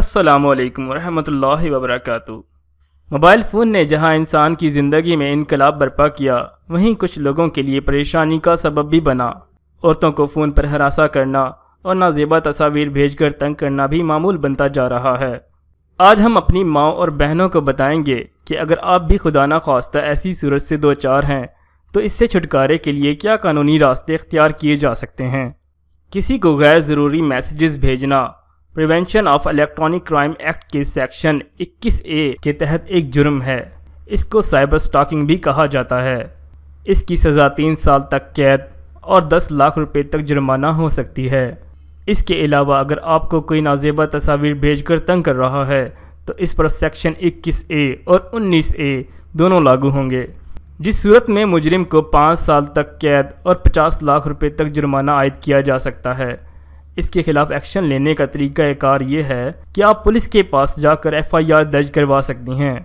السلام علیکم ورحمۃ اللہ وبرکاتہ موبائل فون نے جہاں انسان کی زندگی میں انقلاب برپا کیا وہیں کچھ لوگوں کے لیے پریشانی کا سبب بھی بنا عورتوں کو فون پر ہراساں کرنا اور نازیبہ تصاویر بھیج کر تنگ کرنا بھی معمول بنتا جا رہا ہے آج ہم اپنی ماؤں اور بہنوں کو بتائیں گے کہ اگر آپ بھی خدا خواستہ ایسی صورت سے دو چار ہیں تو اس سے چھٹکارے کے لیے کیا قانونی راستے اختیار کیے جا سکتے ہیں کسی کو غیر ضروری میسیجز بھیجنا prevention of electronic crime act کے سیکشن اکیس اے کے تحت ایک جرم ہے اس کو سائبر سٹاکنگ بھی کہا جاتا ہے اس کی سزا تین سال تک قید اور دس لاکھ روپے تک جرمانہ ہو سکتی ہے اس کے علاوہ اگر آپ کو کوئی نازیبہ تصاویر بھیج کر تنگ کر رہا ہے تو اس پر سیکشن اکیس اے اور انیس اے دونوں لاگو ہوں گے جس صورت میں مجرم کو پانچ سال تک قید اور پچاس لاکھ روپے تک جرمانہ عائد کیا جا سکتا ہے اس کے خلاف ایکشن لینے کا طریقہ کار یہ ہے کہ آپ پولیس کے پاس جا کر ایف آئی آر درج کروا سکتی ہیں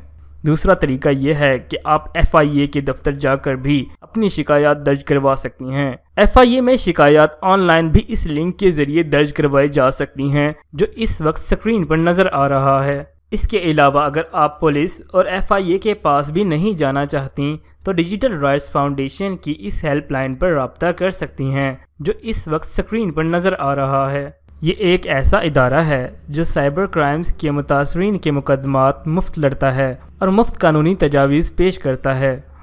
دوسرا طریقہ یہ ہے کہ آپ ایف آئی اے کے دفتر جا کر بھی اپنی شکایات درج کروا سکتی ہیں ایف آئی اے میں شکایات آن لائن بھی اس لنک کے ذریعے درج کروائی جا سکتی ہیں جو اس وقت سکرین پر نظر آ رہا ہے اس کے علاوہ اگر آپ پولیس اور ایف آئی اے کے پاس بھی نہیں جانا چاہتیں تو ڈیجیٹل رائٹس فاؤنڈیشن کی اس ہیلپ لائن پر رابطہ کر سکتی ہیں جو اس وقت سکرین پر نظر آ رہا ہے یہ ایک ایسا ادارہ ہے جو سائبر کرائمز کے متاثرین کے مقدمات مفت لڑتا ہے اور مفت قانونی تجاویز پیش کرتا ہے